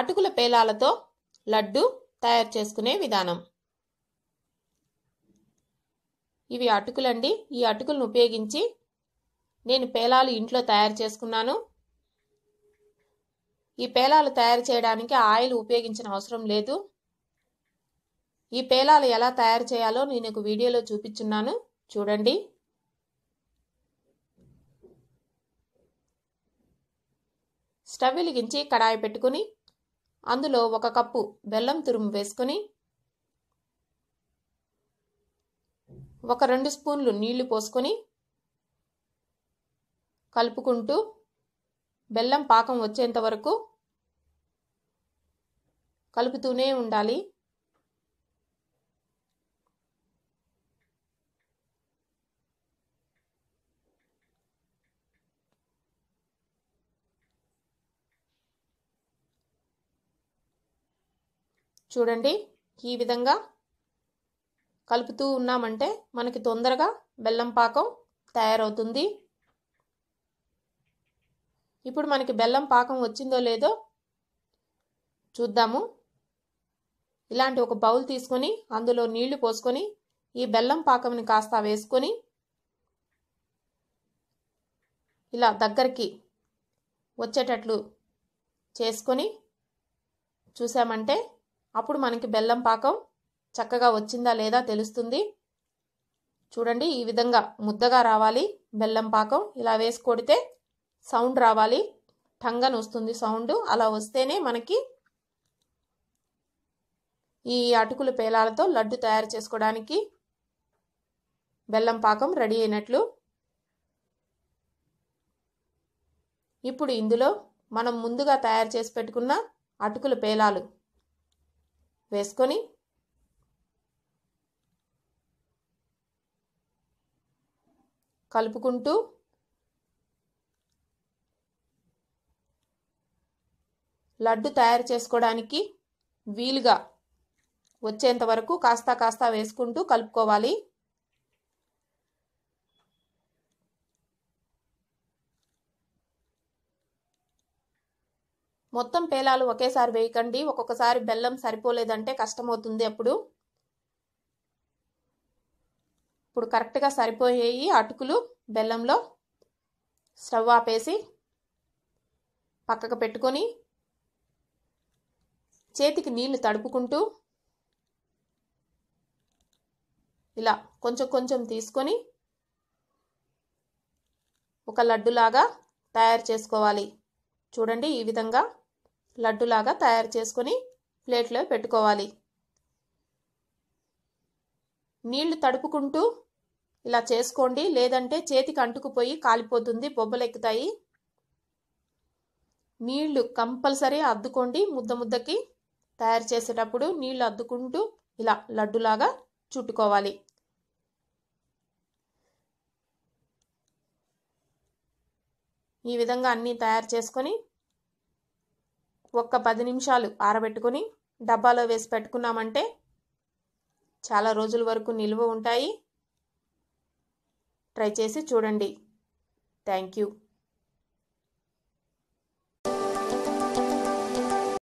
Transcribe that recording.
అటుకుల పేలాలతో లడ్డు తయారు చేసుకునే విధానం ఇవి అటుకులండి ఈ అటుకులను ఉపయోగించి నేను పేలాలు ఇంట్లో తయారు చేసుకున్నాను ఈ పేలాలు తయారు చేయడానికి ఆయిల్ ఉపయోగించిన అవసరం లేదు ఈ పేలాలు ఎలా తయారు చేయాలో నేను ఒక వీడియోలో చూపించున్నాను చూడండి స్టవ్ వెలిగించి కడాయి పెట్టుకుని అందులో ఒక కప్పు బెల్లం తురుము వేసుకొని ఒక రెండు స్పూన్లు నీళ్లు పోసుకొని కలుపుకుంటూ బెల్లం పాకం వచ్చేంత వరకు కలుపుతూనే ఉండాలి చూడండి ఈ విధంగా కలుపుతూ ఉన్నామంటే మనకి తొందరగా బెల్లం పాకం తయారవుతుంది ఇప్పుడు మనకి బెల్లం పాకం వచ్చిందో లేదో చూద్దాము ఇలాంటి ఒక బౌల్ తీసుకొని అందులో నీళ్లు పోసుకొని ఈ బెల్లం పాకంని కాస్త వేసుకొని ఇలా దగ్గరికి వచ్చేటట్లు చేసుకొని చూసామంటే అప్పుడు మనకి బెల్లం పాకం చక్కగా వచ్చిందా లేదా తెలుస్తుంది చూడండి ఈ విధంగా ముద్దగా రావాలి బెల్లం పాకం ఇలా వేసి కొడితే సౌండ్ రావాలి టంగన్ వస్తుంది సౌండ్ అలా వస్తేనే మనకి ఈ అటుకుల పేలాలతో లడ్డు తయారు చేసుకోవడానికి బెల్లం పాకం రెడీ అయినట్లు ఇప్పుడు ఇందులో మనం ముందుగా తయారు చేసి పెట్టుకున్న అటుకుల పేలాలు వేసుకొని కలుపుకుంటూ లడ్డు తయారు చేసుకోవడానికి వీలుగా వచ్చేంత వరకు కాస్త కాస్త వేసుకుంటూ కలుపుకోవాలి మొత్తం పేలాలు ఒకేసారి వేయకండి ఒక్కొక్కసారి బెల్లం సరిపోలేదంటే కష్టమవుతుంది అప్పుడు ఇప్పుడు కరెక్ట్గా సరిపోయేవి అటుకులు బెల్లంలో స్టవ్ ఆపేసి పక్కకు పెట్టుకొని చేతికి నీళ్లు తడుపుకుంటూ ఇలా కొంచెం కొంచెం తీసుకొని ఒక లడ్డులాగా తయారు చేసుకోవాలి చూడండి ఈ విధంగా లడ్డులాగా తయారు చేసుకొని ప్లేట్లో పెట్టుకోవాలి నీళ్లు తడుపుకుంటూ ఇలా చేసుకోండి లేదంటే చేతికి అంటుకుపోయి కాలిపోతుంది బొబ్బలు ఎక్కుతాయి నీళ్లు కంపల్సరీ అద్దుకోండి ముద్ద ముద్దకి తయారు చేసేటప్పుడు నీళ్లు అద్దుకుంటూ ఇలా లడ్డులాగా చుట్టుకోవాలి ఈ విధంగా అన్నీ తయారు చేసుకొని ఒక్క పది నిమిషాలు ఆరబెట్టుకుని డబ్బాలో వేసి పెట్టుకున్నామంటే చాలా రోజుల వరకు నిల్వ ఉంటాయి ట్రై చేసి చూడండి థ్యాంక్ యూ